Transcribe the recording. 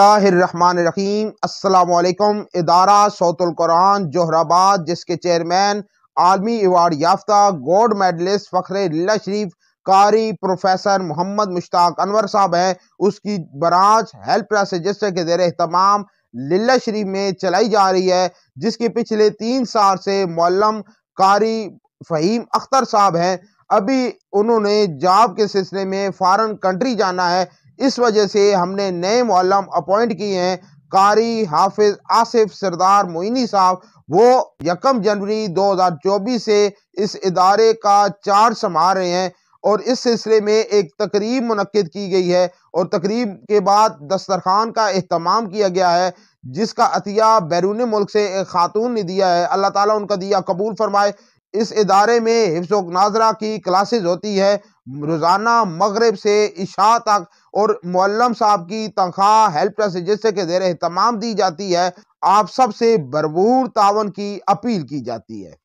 बसमीम अल्लाम इदारा सौतुल्कुरान जोहराबाद जिसके चेयरमैन आलमी अवार्ड याफ्ता गोल्ड मेडलिस्ट फ़खर शरीफ कारी प्रोफेसर मोहम्मद मुश्ताक अनवर साहब हैं उसकी ब्रांच हेल्प रजिस्टर के जेर अहतमाम लिल्ला शरीफ में चलाई जा रही है जिसके पिछले तीन साल से मौलम कारी फ़हीम अख्तर साहब हैं अभी उन्होंने जॉब के सिलसिले में फॉरेन कंट्री जाना है इस वजह से हमने नए मौलम अपॉइंट किए हैं कारी हाफिज आसिफ सरदार मोइनी साहब वो यकम जनवरी 2024 से इस इदारे का चार्ज संभाल रहे हैं और इस सिलसिले में एक तकरीब मनद की गई है और तकरीब के बाद दस्तरखान का अहतमाम किया गया है जिसका अतिया बैरून मुल्क से एक खातून ने दिया है अल्लाह ताला उनका दिया कबूल फरमाए इस इदारे में हिफ्स नाजरा की क्लासेज होती है रोज़ाना मगरब से इशा तक और मोलम साहब की तनख्वाह हेल्प डेस्क जिससे के ज़ेर तमाम दी जाती है आप सबसे भरपूर तावन की अपील की जाती है